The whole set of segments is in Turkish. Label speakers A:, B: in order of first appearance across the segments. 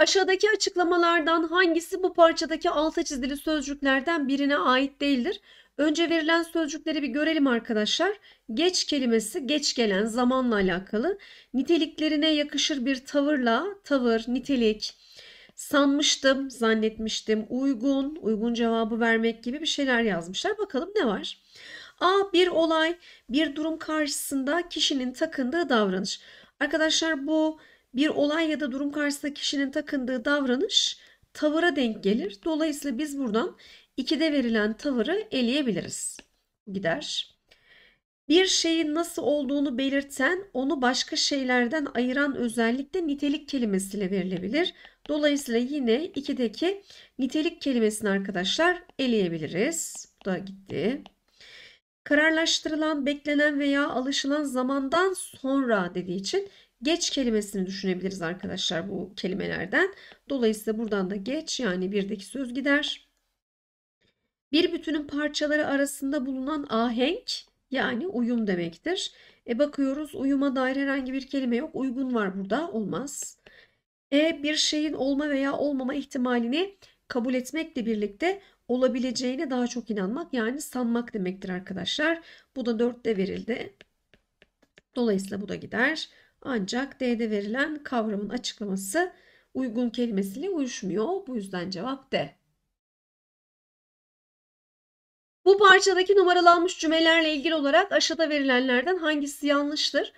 A: Aşağıdaki açıklamalardan hangisi bu parçadaki alta çizili sözcüklerden birine ait değildir? Önce verilen sözcükleri bir görelim arkadaşlar. Geç kelimesi geç gelen zamanla alakalı. Niteliklerine yakışır bir tavırla tavır, nitelik, sanmıştım, zannetmiştim, uygun, uygun cevabı vermek gibi bir şeyler yazmışlar. Bakalım ne var? A. Bir olay, bir durum karşısında kişinin takındığı davranış. Arkadaşlar bu bir olay ya da durum karşısında kişinin takındığı davranış tavıra denk gelir. Dolayısıyla biz buradan 2'de verilen tavırı eleyebiliriz. Gider. Bir şeyin nasıl olduğunu belirten, onu başka şeylerden ayıran özellik de nitelik kelimesiyle verilebilir. Dolayısıyla yine 2'deki nitelik kelimesini arkadaşlar eleyebiliriz. Bu da gitti. Kararlaştırılan, beklenen veya alışılan zamandan sonra dediği için geç kelimesini düşünebiliriz arkadaşlar bu kelimelerden. Dolayısıyla buradan da geç yani birdeki söz gider. Bir bütünün parçaları arasında bulunan ahenk yani uyum demektir. E bakıyoruz uyuma dair herhangi bir kelime yok. Uygun var burada olmaz. E bir şeyin olma veya olmama ihtimalini kabul etmekle birlikte olabileceğine daha çok inanmak yani sanmak demektir arkadaşlar. Bu da dörtte verildi. Dolayısıyla bu da gider. Ancak D'de verilen kavramın açıklaması uygun kelimesiyle uyuşmuyor. Bu yüzden cevap D. Bu parçadaki numaralanmış cümlelerle ilgili olarak aşağıda verilenlerden hangisi yanlıştır?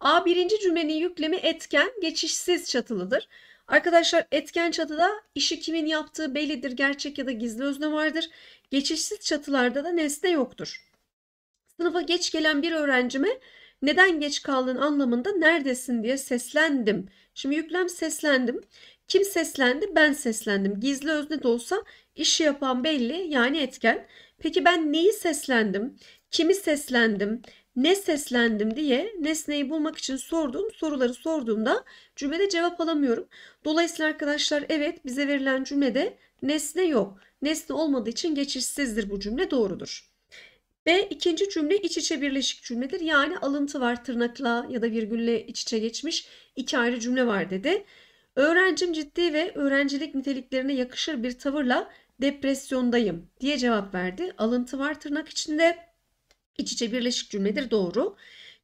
A: A. Birinci cümlenin yüklemi etken, geçişsiz çatılıdır. Arkadaşlar etken çatıda işi kimin yaptığı bellidir, gerçek ya da gizli özne vardır. Geçişsiz çatılarda da nesne yoktur. Sınıfa geç gelen bir öğrencime neden geç kaldın anlamında neredesin diye seslendim. Şimdi yüklem seslendim. Kim seslendi? Ben seslendim. Gizli özne de olsa işi yapan belli yani etken. Peki ben neyi seslendim? Kimi seslendim? Ne seslendim diye nesneyi bulmak için sorduğum soruları sorduğumda cümlede cevap alamıyorum. Dolayısıyla arkadaşlar evet bize verilen cümlede nesne yok. Nesne olmadığı için geçişsizdir bu cümle doğrudur. Ve ikinci cümle iç içe birleşik cümledir. Yani alıntı var tırnakla ya da virgülle iç içe geçmiş iki ayrı cümle var dedi. Öğrencim ciddi ve öğrencilik niteliklerine yakışır bir tavırla depresyondayım diye cevap verdi. Alıntı var tırnak içinde. İç içe birleşik cümledir doğru.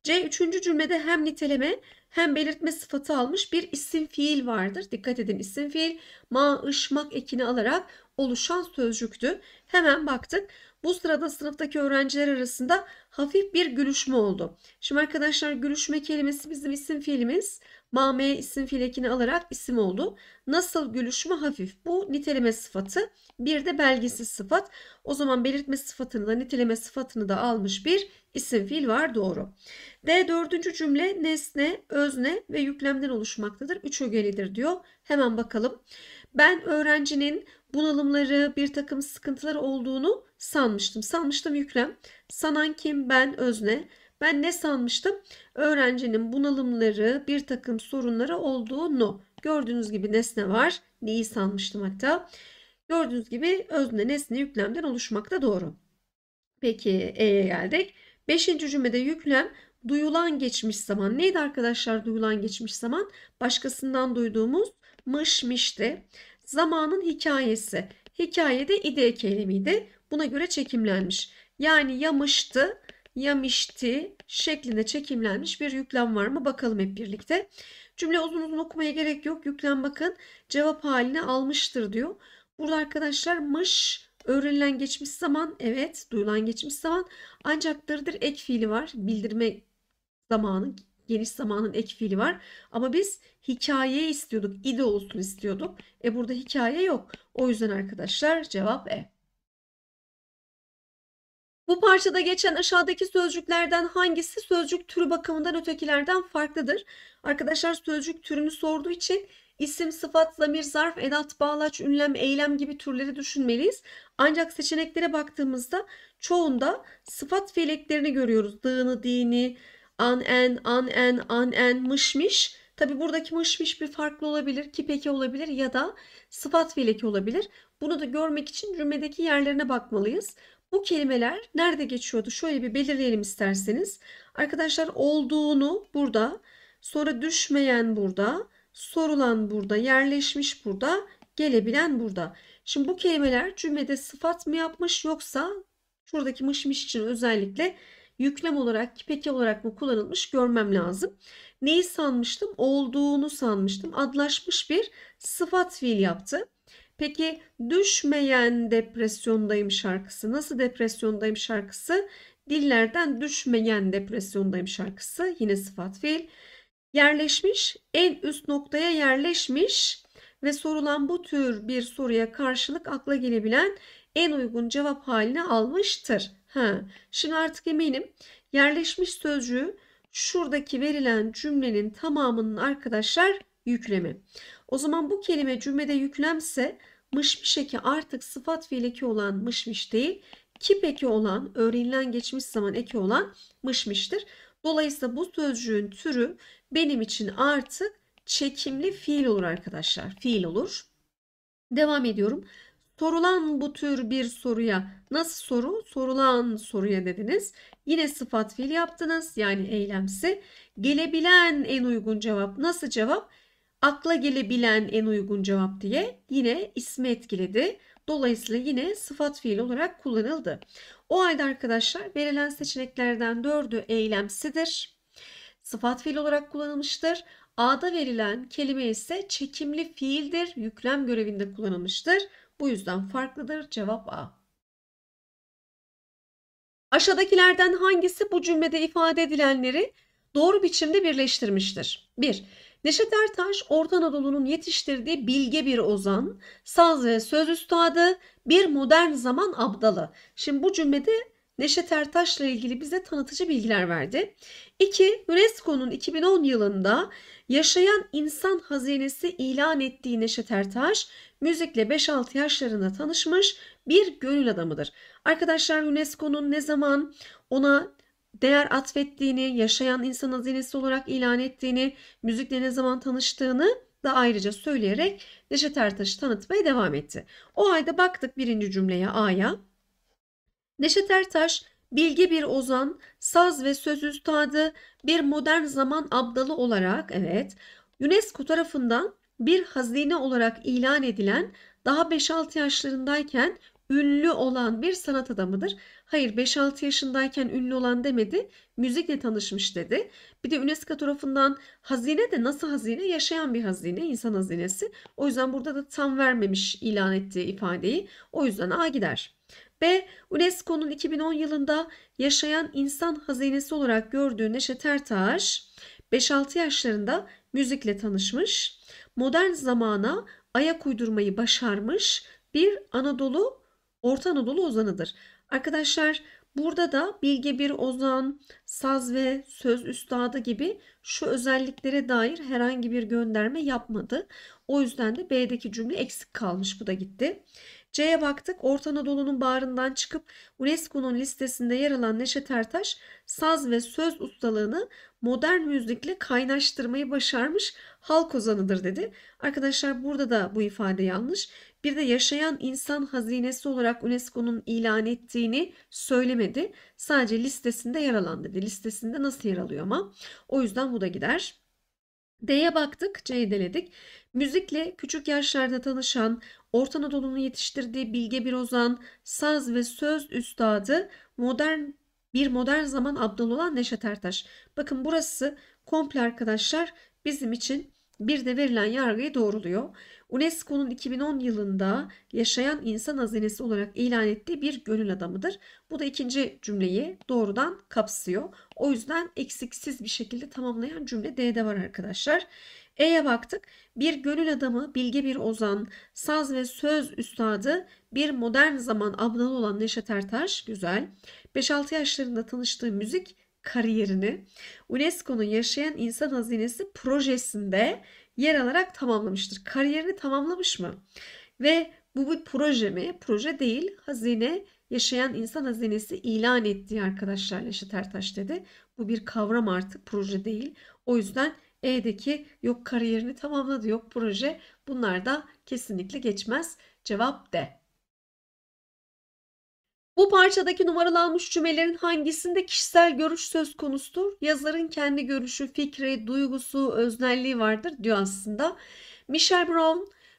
A: C üçüncü cümlede hem niteleme hem belirtme sıfatı almış bir isim fiil vardır. Dikkat edin isim fiil ma ışmak ekini alarak oluşan sözcüktü. Hemen baktık. Bu sırada sınıftaki öğrenciler arasında hafif bir gülüşme oldu. Şimdi arkadaşlar gülüşme kelimesi bizim isim fiilimiz. Mame isim fiil ekini alarak isim oldu. Nasıl gülüşme hafif bu niteleme sıfatı bir de belgesiz sıfat. O zaman belirtme sıfatını da niteleme sıfatını da almış bir isim fiil var doğru. D dördüncü cümle nesne, özne ve yüklemden oluşmaktadır. Üç ögelidir diyor. Hemen bakalım. Ben öğrencinin bunalımları, bir takım sıkıntılar olduğunu sanmıştım. Sanmıştım yüklem. Sanan kim? Ben özne. Ben ne sanmıştım? Öğrencinin bunalımları, bir takım sorunları olduğunu. Gördüğünüz gibi nesne var. Neyi sanmıştım hatta. Gördüğünüz gibi özne nesne yüklemden oluşmakta doğru. Peki E'ye geldik. Beşinci cümlede yüklem duyulan geçmiş zaman. Neydi arkadaşlar duyulan geçmiş zaman? Başkasından duyduğumuz mış mişti. Zamanın hikayesi. Hikayede ide kelimeydi. Buna göre çekimlenmiş. Yani yamıştı, yamişti şeklinde çekimlenmiş bir yüklem var mı? Bakalım hep birlikte. Cümle uzun uzun okumaya gerek yok. Yüklem bakın cevap haline almıştır diyor. Burada arkadaşlar mış öğrenilen geçmiş zaman evet duyulan geçmiş zaman ancak dırdır ek fiili var. Bildirme zamanı geniş zamanın ek fiili var. Ama biz hikaye istiyorduk. İde olsun istiyorduk. E burada hikaye yok. O yüzden arkadaşlar cevap E. Bu parçada geçen aşağıdaki sözcüklerden hangisi sözcük türü bakımından ötekilerden farklıdır? Arkadaşlar sözcük türünü sorduğu için isim, sıfat, zamir, zarf, edat, bağlaç, ünlem, eylem gibi türleri düşünmeliyiz. Ancak seçeneklere baktığımızda çoğunda sıfat fiileklerini görüyoruz. Dığını, dini, an en an en an en mışmiş. Tabi buradaki mışmiş bir farklı olabilir. Kipeki olabilir ya da sıfat fiileki olabilir. Bunu da görmek için cümledeki yerlerine bakmalıyız. Bu kelimeler nerede geçiyordu? Şöyle bir belirleyelim isterseniz. Arkadaşlar olduğunu burada, sonra düşmeyen burada, sorulan burada, yerleşmiş burada, gelebilen burada. Şimdi bu kelimeler cümlede sıfat mı yapmış yoksa şuradaki mışmış için özellikle yüklem olarak kipeki olarak mı kullanılmış görmem lazım. Neyi sanmıştım? Olduğunu sanmıştım. Adlaşmış bir sıfat fiil yaptı. Peki düşmeyen depresyondayım şarkısı. Nasıl depresyondayım şarkısı? Dillerden düşmeyen depresyondayım şarkısı. Yine sıfat fiil. Yerleşmiş, en üst noktaya yerleşmiş ve sorulan bu tür bir soruya karşılık akla gelebilen en uygun cevap haline almıştır. Ha, şimdi artık eminim yerleşmiş sözcüğü şuradaki verilen cümlenin tamamının arkadaşlar yüklemi. O zaman bu kelime cümlede yüklemse mışmiş eki artık sıfat fiil eki olan mışmış değil kip eki olan öğrenilen geçmiş zaman eki olan mışmıştır. Dolayısıyla bu sözcüğün türü benim için artık çekimli fiil olur arkadaşlar. Fiil olur. Devam ediyorum. Sorulan bu tür bir soruya nasıl soru? Sorulan soruya dediniz. Yine sıfat fiil yaptınız yani eylemsi. Gelebilen en uygun cevap nasıl cevap? Akla gelebilen en uygun cevap diye yine ismi etkiledi. Dolayısıyla yine sıfat fiil olarak kullanıldı. O halde arkadaşlar verilen seçeneklerden dördü eylemsidir. Sıfat fiil olarak kullanılmıştır. A'da verilen kelime ise çekimli fiildir. Yüklem görevinde kullanılmıştır. Bu yüzden farklıdır. Cevap A. Aşağıdakilerden hangisi bu cümlede ifade edilenleri doğru biçimde birleştirmiştir? 1. Neşet Ertaş, Orta Anadolu'nun yetiştirdiği bilge bir ozan, saz ve söz üstadı, bir modern zaman abdalı. Şimdi bu cümlede Neşet Ertaş'la ilgili bize tanıtıcı bilgiler verdi. 2. UNESCO'nun 2010 yılında Yaşayan insan Hazinesi ilan ettiği Neşet Ertaş, müzikle 5-6 yaşlarında tanışmış bir gönül adamıdır. Arkadaşlar UNESCO'nun ne zaman ona değer atfettiğini, yaşayan insan hazinesi olarak ilan ettiğini, müzikle ne zaman tanıştığını da ayrıca söyleyerek Neşet Ertaş'ı tanıtmaya devam etti. O ayda baktık birinci cümleye A'ya. Neşet Ertaş bilge bir ozan, saz ve söz üstadı, bir modern zaman abdalı olarak evet UNESCO tarafından bir hazine olarak ilan edilen daha 5-6 yaşlarındayken ünlü olan bir sanat adamıdır. Hayır 5-6 yaşındayken ünlü olan demedi. Müzikle tanışmış dedi. Bir de UNESCO tarafından hazine de nasıl hazine? Yaşayan bir hazine, insan hazinesi. O yüzden burada da tam vermemiş ilan ettiği ifadeyi. O yüzden A gider ve UNESCO'nun 2010 yılında yaşayan insan hazinesi olarak gördüğü Neşet Ertaş 5-6 yaşlarında müzikle tanışmış, modern zamana ayak uydurmayı başarmış bir Anadolu, Orta Anadolu ozanıdır. Arkadaşlar burada da bilge bir ozan, saz ve söz üstadı gibi şu özelliklere dair herhangi bir gönderme yapmadı. O yüzden de B'deki cümle eksik kalmış. Bu da gitti. C'ye baktık. Orta Anadolu'nun bağrından çıkıp UNESCO'nun listesinde yer alan Neşet Ertaş saz ve söz ustalığını modern müzikle kaynaştırmayı başarmış halk ozanıdır dedi. Arkadaşlar burada da bu ifade yanlış. Bir de yaşayan insan hazinesi olarak UNESCO'nun ilan ettiğini söylemedi. Sadece listesinde yer alan dedi. Listesinde nasıl yer alıyor ama. O yüzden bu da gider. D'ye baktık, C'yi deledik. Müzikle küçük yaşlarda tanışan, Orta Anadolu'nun yetiştirdiği Bilge Bir Ozan, saz ve söz üstadı modern bir modern zaman Abdal olan Neşet Ertaş. Bakın burası komple arkadaşlar bizim için bir de verilen yargıyı doğruluyor. UNESCO'nun 2010 yılında yaşayan insan hazinesi olarak ilan ettiği bir gönül adamıdır. Bu da ikinci cümleyi doğrudan kapsıyor. O yüzden eksiksiz bir şekilde tamamlayan cümle D'de var arkadaşlar. E'ye baktık. Bir gönül adamı, bilge bir ozan, saz ve söz üstadı, bir modern zaman abnalı olan Neşet Ertaş, güzel. 5-6 yaşlarında tanıştığı müzik kariyerini UNESCO'nun yaşayan insan hazinesi projesinde yer alarak tamamlamıştır. Kariyerini tamamlamış mı? Ve bu bir proje mi? Proje değil. Hazine yaşayan insan hazinesi ilan ettiği arkadaşlar Yaşat Ertaş dedi. Bu bir kavram artık proje değil. O yüzden E'deki yok kariyerini tamamladı yok proje bunlar da kesinlikle geçmez. Cevap D. Bu parçadaki numaralanmış cümlelerin hangisinde kişisel görüş söz konusudur? Yazarın kendi görüşü, fikri, duygusu, öznelliği vardır diyor aslında. Michel Brown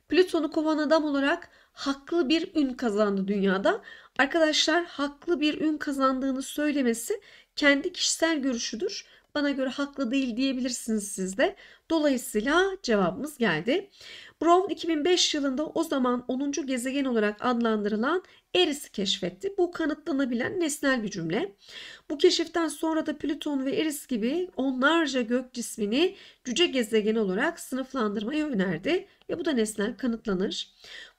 A: Plüton'u kovan adam olarak haklı bir ün kazandı dünyada. Arkadaşlar haklı bir ün kazandığını söylemesi kendi kişisel görüşüdür. Bana göre haklı değil diyebilirsiniz siz de. Dolayısıyla cevabımız geldi. Brown 2005 yılında o zaman 10. gezegen olarak adlandırılan Eris'i keşfetti. Bu kanıtlanabilen nesnel bir cümle. Bu keşiften sonra da Plüton ve Eris gibi onlarca gök cismini cüce gezegeni olarak sınıflandırmayı önerdi ve bu da nesnel kanıtlanır.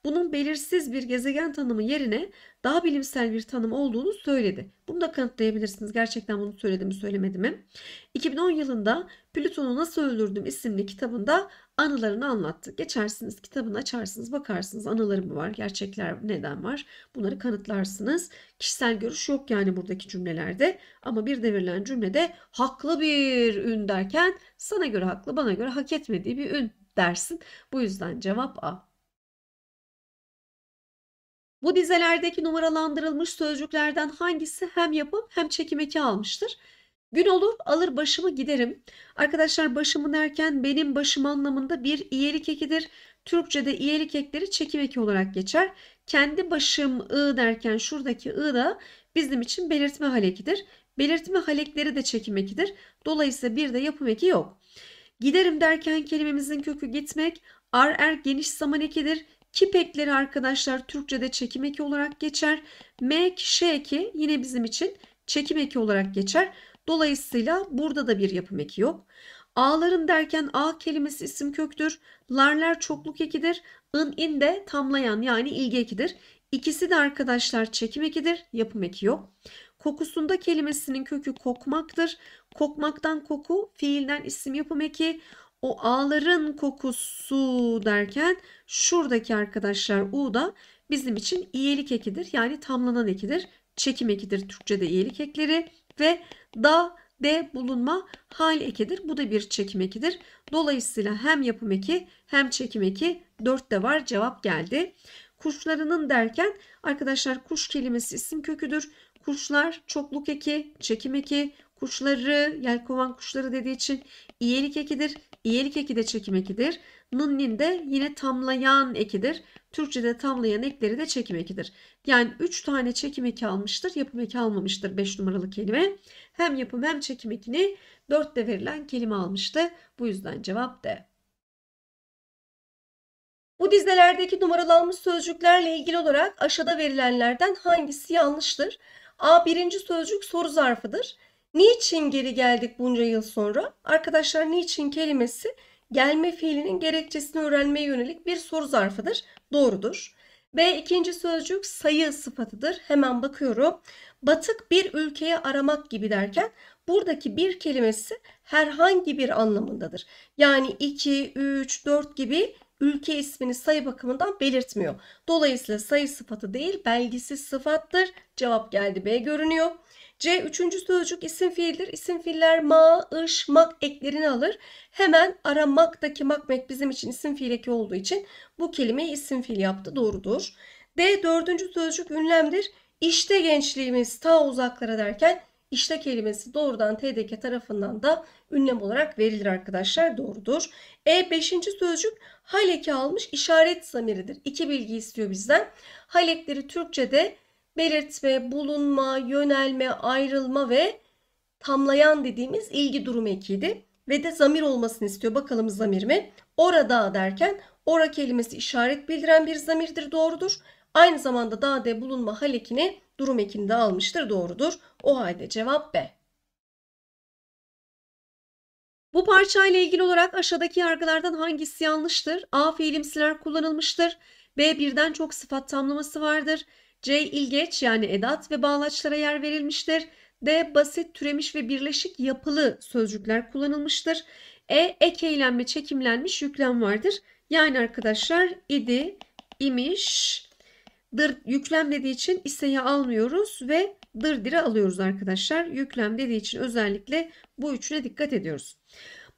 A: Bunun belirsiz bir gezegen tanımı yerine daha bilimsel bir tanım olduğunu söyledi. Bunu da kanıtlayabilirsiniz. Gerçekten bunu söyledi mi söylemedi mi? 2010 yılında Plüton'u Nasıl Öldürdüm isimli kitabında anılarını anlattı. Geçersiniz kitabını açarsınız bakarsınız anıları mı var gerçekler neden var bunları kanıtlarsınız. Kişisel görüş yok yani buradaki cümlelerde ama bir devirilen cümlede haklı bir ün derken sana göre haklı bana göre hak etmediği bir ün dersin. Bu yüzden cevap A. Bu dizelerdeki numaralandırılmış sözcüklerden hangisi hem yapım hem çekim eki almıştır? Gün olur alır başımı giderim. Arkadaşlar başımın derken benim başım anlamında bir iyelik ekidir. Türkçe'de iyelik ekleri çekim eki olarak geçer. Kendi başım ı derken şuradaki ı da bizim için belirtme halekidir. Belirtme halekleri de çekim ekidir. Dolayısıyla bir de yapım eki yok. Giderim derken kelimemizin kökü gitmek. Ar er geniş zaman ekidir. Kipekleri arkadaşlar Türkçe'de çekim eki olarak geçer. Mek, şe eki yine bizim için çekim eki olarak geçer. Dolayısıyla burada da bir yapım eki yok. Ağların derken ağ kelimesi isim köktür. Larler çokluk ekidir. In in de tamlayan yani ilgi ekidir. İkisi de arkadaşlar çekim ekidir. Yapım eki yok. Kokusunda kelimesinin kökü kokmaktır. Kokmaktan koku, fiilden isim yapım eki. O ağların kokusu derken şuradaki arkadaşlar u da bizim için iyilik ekidir. Yani tamlanan ekidir. Çekim ekidir Türkçe'de iyilik ekleri ve da de bulunma hal ekidir. Bu da bir çekim ekidir. Dolayısıyla hem yapım eki hem çekim eki 4 de var. Cevap geldi. Kuşlarının derken arkadaşlar kuş kelimesi isim köküdür. Kuşlar çokluk eki, çekim eki, kuşları, yelkovan kuşları dediği için iyelik ekidir. İyelik eki de çekim ekidir. Nınnin de yine tamlayan ekidir. Türkçe'de tamlayan ekleri de çekim ekidir. Yani 3 tane çekim eki almıştır. Yapım eki almamıştır 5 numaralı kelime. Hem yapım hem çekim ekini 4'te verilen kelime almıştı. Bu yüzden cevap D. Bu dizelerdeki numaralanmış sözcüklerle ilgili olarak aşağıda verilenlerden hangisi yanlıştır? A. Birinci sözcük soru zarfıdır. Niçin geri geldik bunca yıl sonra? Arkadaşlar niçin kelimesi gelme fiilinin gerekçesini öğrenmeye yönelik bir soru zarfıdır. Doğrudur. B ikinci sözcük sayı sıfatıdır. Hemen bakıyorum. Batık bir ülkeye aramak gibi derken buradaki bir kelimesi herhangi bir anlamındadır. Yani 2, 3, 4 gibi ülke ismini sayı bakımından belirtmiyor. Dolayısıyla sayı sıfatı değil belgisiz sıfattır. Cevap geldi B görünüyor. C. Üçüncü sözcük isim fiildir. İsim fiiller ma, ış, mak eklerini alır. Hemen aramak'taki makmek bizim için isim fiil eki olduğu için bu kelimeyi isim fiil yaptı. Doğrudur. D. Dördüncü sözcük ünlemdir. İşte gençliğimiz ta uzaklara derken işte kelimesi doğrudan TDK tarafından da ünlem olarak verilir arkadaşlar. Doğrudur. E beşinci sözcük haleki almış işaret zamiridir. İki bilgi istiyor bizden. Halekleri Türkçe'de belirtme, bulunma, yönelme, ayrılma ve tamlayan dediğimiz ilgi durumu ekiydi. Ve de zamir olmasını istiyor. Bakalım zamir mi? Orada derken ora kelimesi işaret bildiren bir zamirdir doğrudur. Aynı zamanda dade bulunma halekini durum ekini de almıştır doğrudur. O halde cevap B. Bu parça ile ilgili olarak aşağıdaki yargılardan hangisi yanlıştır? A. Fiilimsiler kullanılmıştır. B. Birden çok sıfat tamlaması vardır. C ilgeç yani edat ve bağlaçlara yer verilmiştir. D basit, türemiş ve birleşik yapılı sözcükler kullanılmıştır. E ek eylemle çekimlenmiş yüklem vardır. Yani arkadaşlar idi, imiş, dır yüklem dediği için iseyi almıyoruz ve dır dire alıyoruz arkadaşlar. Yüklem dediği için özellikle bu üçüne dikkat ediyoruz.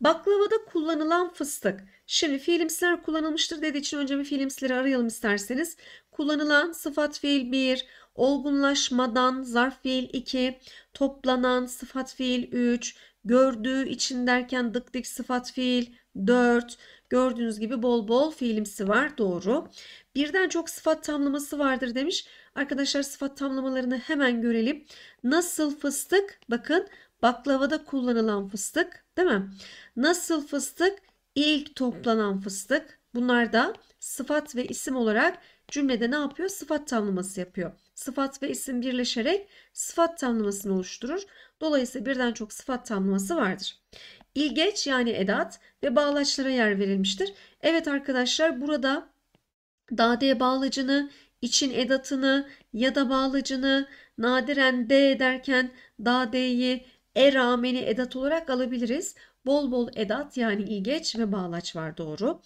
A: Baklavada kullanılan fıstık. Şimdi fiilimsiler kullanılmıştır dediği için önce bir fiilimsileri arayalım isterseniz. Kullanılan sıfat fiil 1, olgunlaşmadan zarf fiil 2, toplanan sıfat fiil 3, gördüğü için derken dık dik sıfat fiil 4. Gördüğünüz gibi bol bol fiilimsi var doğru. Birden çok sıfat tamlaması vardır demiş. Arkadaşlar sıfat tamlamalarını hemen görelim. Nasıl fıstık? Bakın baklavada kullanılan fıstık değil mi? Nasıl fıstık? ilk toplanan fıstık. Bunlar da sıfat ve isim olarak cümlede ne yapıyor? Sıfat tamlaması yapıyor. Sıfat ve isim birleşerek sıfat tamlamasını oluşturur. Dolayısıyla birden çok sıfat tamlaması vardır. İlgeç yani edat ve bağlaçlara yer verilmiştir. Evet arkadaşlar burada dade bağlacını, için edatını ya da bağlacını nadiren d derken dadeyi e rağmeni edat olarak alabiliriz. Bol bol edat yani ilgeç ve bağlaç var doğru.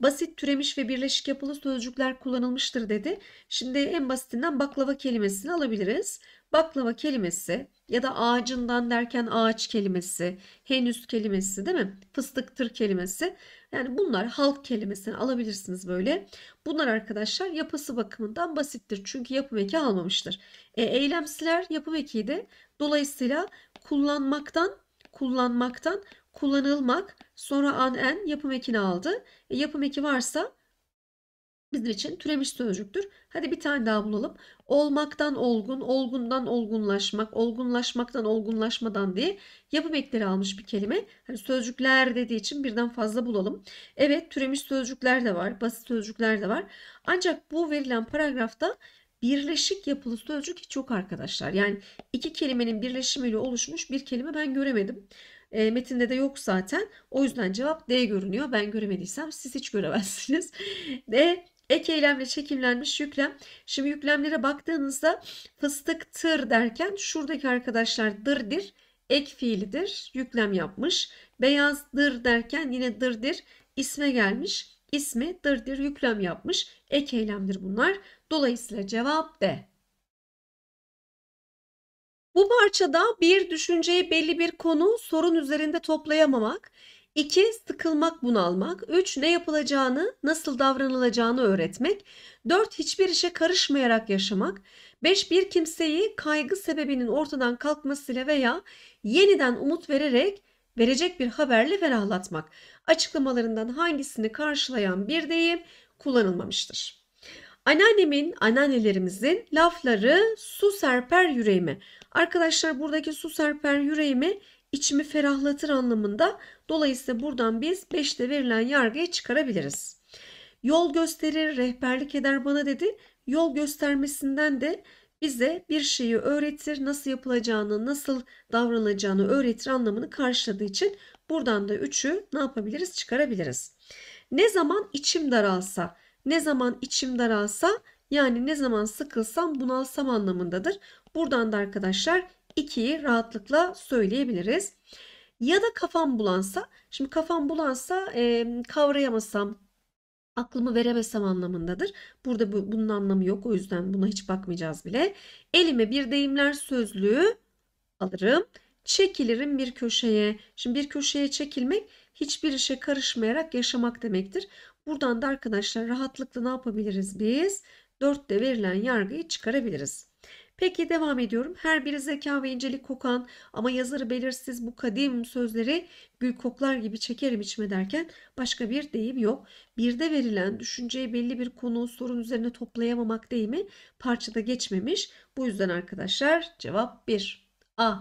A: Basit türemiş ve birleşik yapılı sözcükler kullanılmıştır dedi. Şimdi en basitinden baklava kelimesini alabiliriz. Baklava kelimesi ya da ağacından derken ağaç kelimesi, henüz kelimesi değil mi? Fıstıktır kelimesi. Yani bunlar halk kelimesini alabilirsiniz böyle. Bunlar arkadaşlar yapısı bakımından basittir. Çünkü yapım eki almamıştır. E, eylemsiler yapım ekiydi. Dolayısıyla kullanmaktan kullanmaktan kullanılmak sonra an en yapım ekini aldı. E, yapım eki varsa bizim için türemiş sözcüktür. Hadi bir tane daha bulalım. Olmaktan olgun, olgundan olgunlaşmak, olgunlaşmaktan olgunlaşmadan diye yapım ekleri almış bir kelime. Hani sözcükler dediği için birden fazla bulalım. Evet türemiş sözcükler de var, basit sözcükler de var. Ancak bu verilen paragrafta birleşik yapılı sözcük hiç yok arkadaşlar. Yani iki kelimenin birleşimiyle oluşmuş bir kelime ben göremedim. E, metinde de yok zaten. O yüzden cevap D görünüyor. Ben göremediysem siz hiç göremezsiniz. D Ek eylemle çekimlenmiş yüklem. Şimdi yüklemlere baktığınızda fıstık tır derken şuradaki arkadaşlar dırdir ek fiilidir. Yüklem yapmış. Beyaz dır derken yine dırdir isme gelmiş. İsmi dırdir yüklem yapmış. Ek eylemdir bunlar. Dolayısıyla cevap D. Bu parçada bir düşünceyi belli bir konu sorun üzerinde toplayamamak, iki sıkılmak bunalmak, üç ne yapılacağını nasıl davranılacağını öğretmek, dört hiçbir işe karışmayarak yaşamak, beş bir kimseyi kaygı sebebinin ortadan kalkmasıyla veya yeniden umut vererek verecek bir haberle ferahlatmak. Açıklamalarından hangisini karşılayan bir deyim kullanılmamıştır? Anneannemin, anneannelerimizin lafları su serper yüreğime. Arkadaşlar buradaki su serper yüreğime içimi ferahlatır anlamında. Dolayısıyla buradan biz 5'te verilen yargıyı çıkarabiliriz. Yol gösterir, rehberlik eder bana dedi. Yol göstermesinden de bize bir şeyi öğretir, nasıl yapılacağını, nasıl davranacağını öğretir anlamını karşıladığı için buradan da 3'ü ne yapabiliriz? Çıkarabiliriz. Ne zaman içim daralsa, ne zaman içim daralsa yani ne zaman sıkılsam bunalsam anlamındadır. Buradan da arkadaşlar 2'yi rahatlıkla söyleyebiliriz. Ya da kafam bulansa, şimdi kafam bulansa e, kavrayamasam, aklımı veremesem anlamındadır. Burada bu, bunun anlamı yok o yüzden buna hiç bakmayacağız bile. Elime bir deyimler sözlüğü alırım. Çekilirim bir köşeye. Şimdi bir köşeye çekilmek hiçbir işe karışmayarak yaşamak demektir. Buradan da arkadaşlar rahatlıkla ne yapabiliriz biz? 4'te verilen yargıyı çıkarabiliriz. Peki devam ediyorum. Her biri zeka ve incelik kokan ama yazarı belirsiz bu kadim sözleri gül koklar gibi çekerim içme derken başka bir deyim yok. Birde verilen düşünceyi belli bir konu sorun üzerine toplayamamak deyimi parçada geçmemiş. Bu yüzden arkadaşlar cevap 1. A.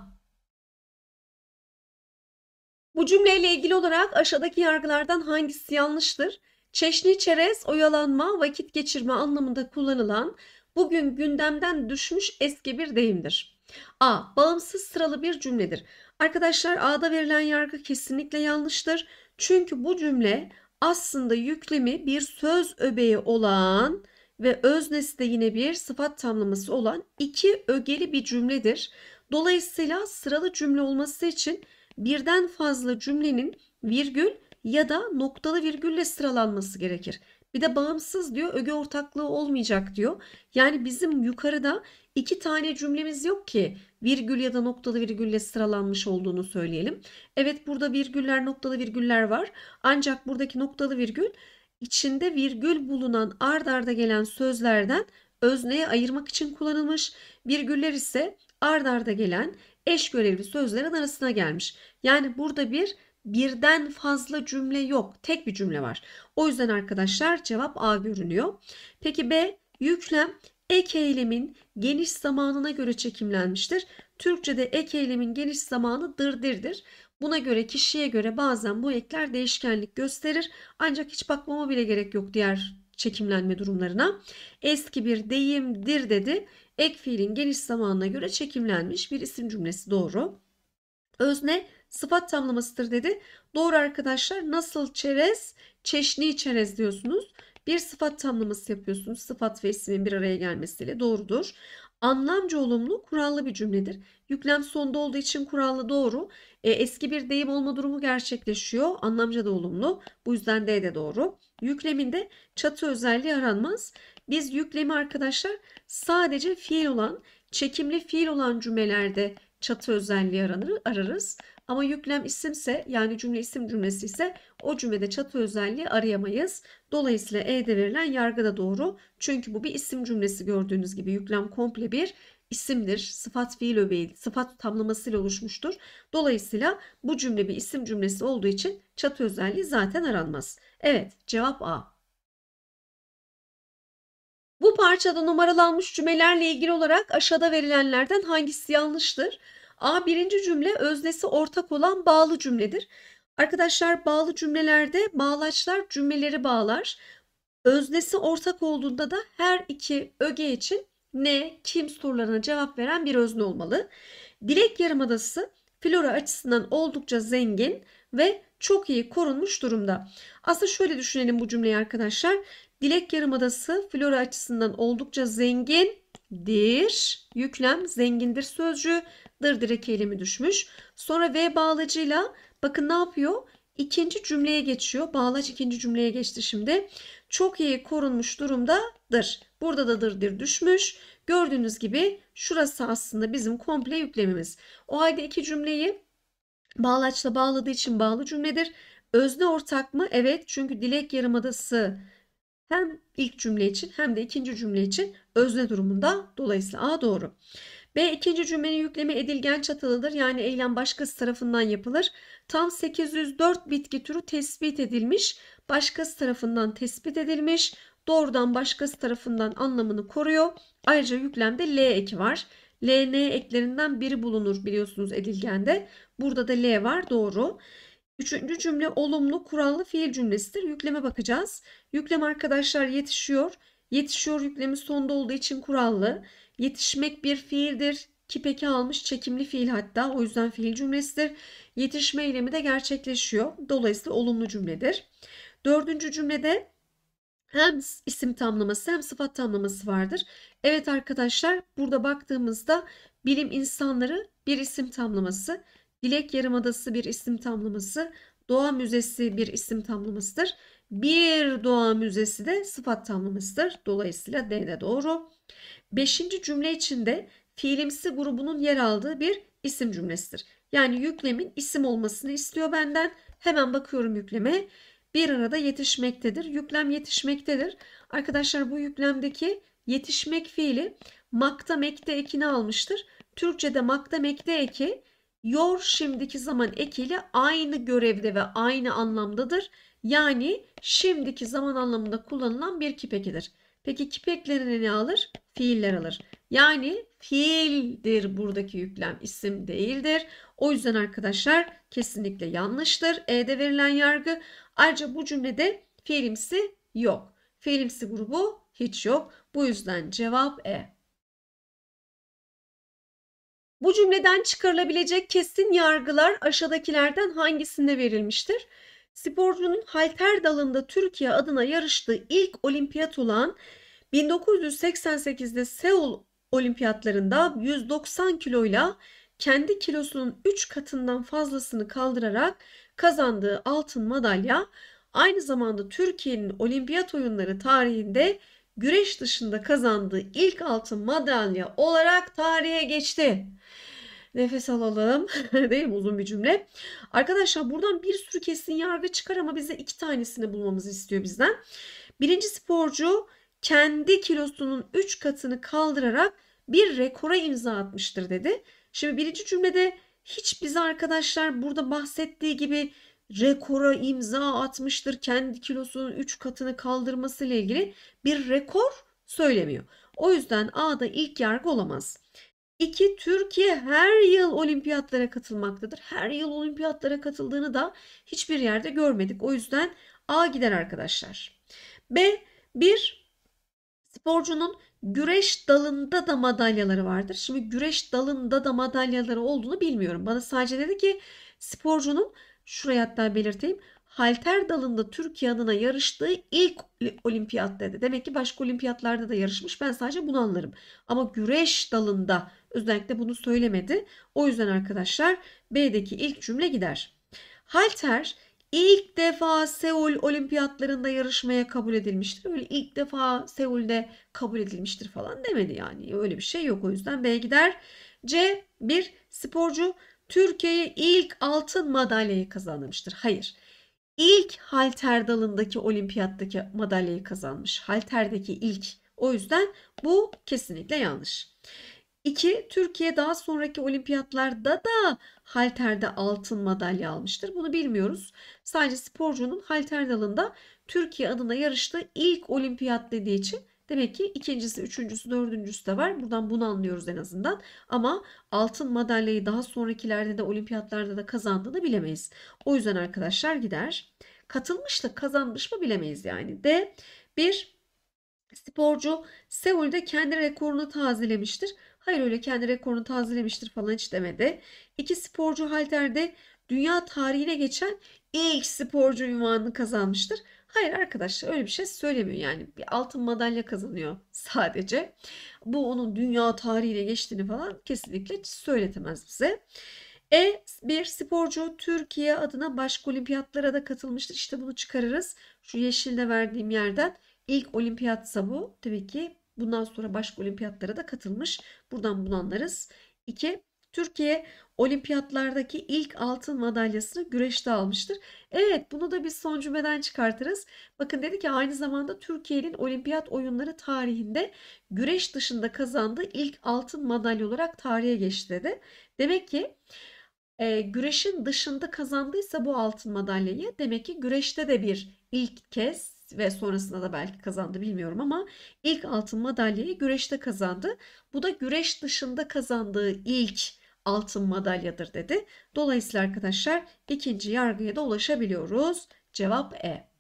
A: Bu cümleyle ilgili olarak aşağıdaki yargılardan hangisi yanlıştır? Çeşni çerez, oyalanma, vakit geçirme anlamında kullanılan bugün gündemden düşmüş eski bir deyimdir. A. Bağımsız sıralı bir cümledir. Arkadaşlar A'da verilen yargı kesinlikle yanlıştır. Çünkü bu cümle aslında yüklemi bir söz öbeği olan ve öznesi de yine bir sıfat tamlaması olan iki ögeli bir cümledir. Dolayısıyla sıralı cümle olması için birden fazla cümlenin virgül ya da noktalı virgülle sıralanması gerekir. Bir de bağımsız diyor öge ortaklığı olmayacak diyor. Yani bizim yukarıda iki tane cümlemiz yok ki virgül ya da noktalı virgülle sıralanmış olduğunu söyleyelim. Evet burada virgüller noktalı virgüller var. Ancak buradaki noktalı virgül içinde virgül bulunan ard arda gelen sözlerden özneye ayırmak için kullanılmış. Virgüller ise ard arda gelen eş görevli sözlerin arasına gelmiş. Yani burada bir birden fazla cümle yok. Tek bir cümle var. O yüzden arkadaşlar cevap A görünüyor. Peki B yüklem ek eylemin geniş zamanına göre çekimlenmiştir. Türkçe'de ek eylemin geniş zamanı dırdirdir. Buna göre kişiye göre bazen bu ekler değişkenlik gösterir. Ancak hiç bakmama bile gerek yok diğer çekimlenme durumlarına. Eski bir deyimdir dedi. Ek fiilin geniş zamanına göre çekimlenmiş bir isim cümlesi doğru. Özne sıfat tamlamasıdır dedi. Doğru arkadaşlar nasıl çerez çeşni çerez diyorsunuz. Bir sıfat tamlaması yapıyorsunuz. Sıfat ve ismin bir araya gelmesiyle doğrudur. Anlamcı olumlu kurallı bir cümledir. Yüklem sonda olduğu için kurallı doğru. E, eski bir deyim olma durumu gerçekleşiyor. Anlamcı da olumlu. Bu yüzden D de doğru. Yükleminde çatı özelliği aranmaz. Biz yüklemi arkadaşlar sadece fiil olan, çekimli fiil olan cümlelerde çatı özelliği aranır, ararız. Ama yüklem isimse yani cümle isim cümlesi ise o cümlede çatı özelliği arayamayız. Dolayısıyla E'de verilen yargı da doğru. Çünkü bu bir isim cümlesi gördüğünüz gibi yüklem komple bir isimdir. Sıfat fiil öbeği, sıfat tamlamasıyla oluşmuştur. Dolayısıyla bu cümle bir isim cümlesi olduğu için çatı özelliği zaten aranmaz. Evet cevap A. Bu parçada numaralanmış cümlelerle ilgili olarak aşağıda verilenlerden hangisi yanlıştır? A birinci cümle öznesi ortak olan bağlı cümledir. Arkadaşlar bağlı cümlelerde bağlaçlar cümleleri bağlar. Öznesi ortak olduğunda da her iki öge için ne, kim sorularına cevap veren bir özne olmalı. Dilek Yarımadası flora açısından oldukça zengin ve çok iyi korunmuş durumda. Aslında şöyle düşünelim bu cümleyi arkadaşlar. Dilek Yarımadası flora açısından oldukça zengindir. Yüklem zengindir sözcüğü dır direk eğilimi düşmüş. Sonra V bağlacıyla bakın ne yapıyor? İkinci cümleye geçiyor. Bağlaç ikinci cümleye geçti şimdi. Çok iyi korunmuş durumdadır. Burada da dır dırdır düşmüş. Gördüğünüz gibi şurası aslında bizim komple yüklemimiz. O halde iki cümleyi bağlaçla bağladığı için bağlı cümledir. Özne ortak mı? Evet çünkü dilek yarımadası hem ilk cümle için hem de ikinci cümle için özne durumunda. Dolayısıyla A doğru. B ikinci cümlenin yüklemi edilgen çatılıdır. Yani eylem başkası tarafından yapılır. Tam 804 bitki türü tespit edilmiş. Başkası tarafından tespit edilmiş. Doğrudan başkası tarafından anlamını koruyor. Ayrıca yüklemde L eki var. L, N eklerinden biri bulunur biliyorsunuz edilgende. Burada da L var doğru. Üçüncü cümle olumlu kurallı fiil cümlesidir. Yükleme bakacağız. Yüklem arkadaşlar yetişiyor. Yetişiyor yüklemi sonda olduğu için kurallı. Yetişmek bir fiildir. Kipeki almış çekimli fiil hatta o yüzden fiil cümlesidir. Yetişme eylemi de gerçekleşiyor. Dolayısıyla olumlu cümledir. Dördüncü cümlede hem isim tamlaması hem sıfat tamlaması vardır. Evet arkadaşlar burada baktığımızda bilim insanları bir isim tamlaması, Dilek Yarımadası bir isim tamlaması, Doğa Müzesi bir isim tamlamasıdır. Bir doğa müzesi de sıfat tamlamasıdır. Dolayısıyla D de doğru. Beşinci cümle içinde fiilimsi grubunun yer aldığı bir isim cümlesidir. Yani yüklemin isim olmasını istiyor benden. Hemen bakıyorum yükleme. Bir arada yetişmektedir. Yüklem yetişmektedir. Arkadaşlar bu yüklemdeki yetişmek fiili makta mekte ekini almıştır. Türkçe'de makta mekte eki yor şimdiki zaman ekiyle aynı görevde ve aynı anlamdadır. Yani şimdiki zaman anlamında kullanılan bir kipekidir. Peki kipeklerini ne alır? Fiiller alır. Yani fiildir buradaki yüklem isim değildir. O yüzden arkadaşlar kesinlikle yanlıştır. E'de verilen yargı. Ayrıca bu cümlede fiilimsi yok. Fiilimsi grubu hiç yok. Bu yüzden cevap E. Bu cümleden çıkarılabilecek kesin yargılar aşağıdakilerden hangisinde verilmiştir? sporcunun halter dalında Türkiye adına yarıştığı ilk olimpiyat olan 1988'de Seul olimpiyatlarında 190 kiloyla kendi kilosunun 3 katından fazlasını kaldırarak kazandığı altın madalya aynı zamanda Türkiye'nin olimpiyat oyunları tarihinde güreş dışında kazandığı ilk altın madalya olarak tarihe geçti. Nefes alalım. Değil mi? Uzun bir cümle. Arkadaşlar buradan bir sürü kesin yargı çıkar ama bize iki tanesini bulmamızı istiyor bizden. Birinci sporcu kendi kilosunun 3 katını kaldırarak bir rekora imza atmıştır dedi. Şimdi birinci cümlede hiç bize arkadaşlar burada bahsettiği gibi rekora imza atmıştır. Kendi kilosunun 3 katını kaldırmasıyla ilgili bir rekor söylemiyor. O yüzden A'da ilk yargı olamaz. İki Türkiye her yıl olimpiyatlara katılmaktadır. Her yıl olimpiyatlara katıldığını da hiçbir yerde görmedik. O yüzden A gider arkadaşlar. B. bir Sporcunun güreş dalında da madalyaları vardır. Şimdi güreş dalında da madalyaları olduğunu bilmiyorum. Bana sadece dedi ki sporcunun şuraya hatta belirteyim. Halter dalında Türkiye adına yarıştığı ilk olimpiyat dedi. Demek ki başka olimpiyatlarda da yarışmış. Ben sadece bunu anlarım. Ama güreş dalında Özellikle bunu söylemedi. O yüzden arkadaşlar B'deki ilk cümle gider. Halter ilk defa Seul olimpiyatlarında yarışmaya kabul edilmiştir. Öyle ilk defa Seul'de kabul edilmiştir falan demedi yani. Öyle bir şey yok o yüzden B gider. C bir sporcu Türkiye'ye ilk altın madalyayı kazanmıştır. Hayır. İlk halter dalındaki olimpiyattaki madalyayı kazanmış. Halterdeki ilk. O yüzden bu kesinlikle yanlış. İki Türkiye daha sonraki olimpiyatlarda da halterde altın madalya almıştır. Bunu bilmiyoruz. Sadece sporcunun halter dalında Türkiye adına yarıştığı ilk olimpiyat dediği için Demek ki ikincisi, üçüncüsü, dördüncüsü de var. Buradan bunu anlıyoruz en azından. Ama altın madalyayı daha sonrakilerde de olimpiyatlarda da kazandığını bilemeyiz. O yüzden arkadaşlar gider. Katılmış da kazanmış mı bilemeyiz yani. D. Bir sporcu Seul'de kendi rekorunu tazelemiştir. Hayır öyle kendi rekorunu tazelemiştir falan hiç demedi. İki sporcu halterde dünya tarihine geçen ilk sporcu ünvanını kazanmıştır. Hayır arkadaşlar öyle bir şey söylemiyor yani. Bir altın madalya kazanıyor sadece. Bu onun dünya tarihine geçtiğini falan kesinlikle söyletemez bize. E bir sporcu Türkiye adına başka olimpiyatlara da katılmıştır. İşte bunu çıkarırız. Şu yeşilde verdiğim yerden ilk olimpiyatsa bu. Tabii ki Bundan sonra başka olimpiyatlara da katılmış. Buradan bunu anlarız. 2. Türkiye olimpiyatlardaki ilk altın madalyasını güreşte almıştır. Evet bunu da biz son cümleden çıkartırız. Bakın dedi ki aynı zamanda Türkiye'nin olimpiyat oyunları tarihinde güreş dışında kazandığı ilk altın madalya olarak tarihe geçti dedi. Demek ki e, güreşin dışında kazandıysa bu altın madalyayı demek ki güreşte de bir ilk kez ve sonrasında da belki kazandı bilmiyorum ama ilk altın madalyayı güreşte kazandı. Bu da güreş dışında kazandığı ilk altın madalyadır dedi. Dolayısıyla arkadaşlar ikinci yargıya da ulaşabiliyoruz. Cevap E.